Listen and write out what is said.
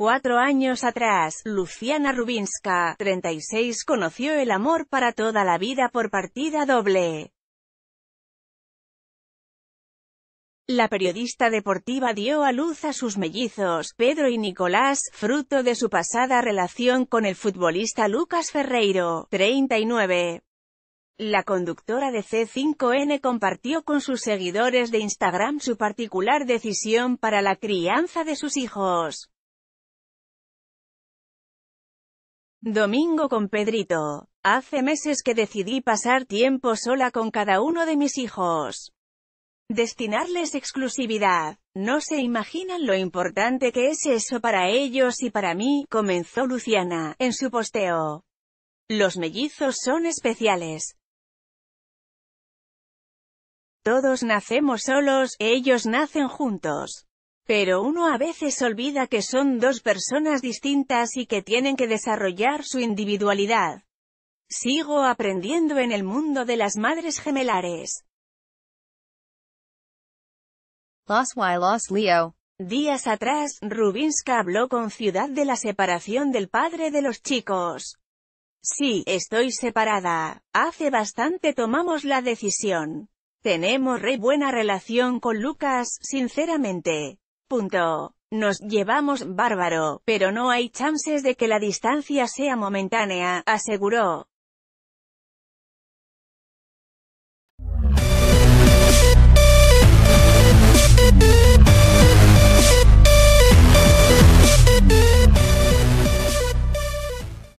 Cuatro años atrás, Luciana Rubinska, 36 conoció el amor para toda la vida por partida doble. La periodista deportiva dio a luz a sus mellizos, Pedro y Nicolás, fruto de su pasada relación con el futbolista Lucas Ferreiro, 39. La conductora de C5N compartió con sus seguidores de Instagram su particular decisión para la crianza de sus hijos. Domingo con Pedrito. Hace meses que decidí pasar tiempo sola con cada uno de mis hijos. Destinarles exclusividad. No se imaginan lo importante que es eso para ellos y para mí, comenzó Luciana, en su posteo. Los mellizos son especiales. Todos nacemos solos, ellos nacen juntos. Pero uno a veces olvida que son dos personas distintas y que tienen que desarrollar su individualidad. Sigo aprendiendo en el mundo de las madres gemelares. Días atrás, Rubinska habló con Ciudad de la separación del padre de los chicos. Sí, estoy separada. Hace bastante tomamos la decisión. Tenemos re buena relación con Lucas, sinceramente. Punto. Nos llevamos bárbaro, pero no hay chances de que la distancia sea momentánea, aseguró.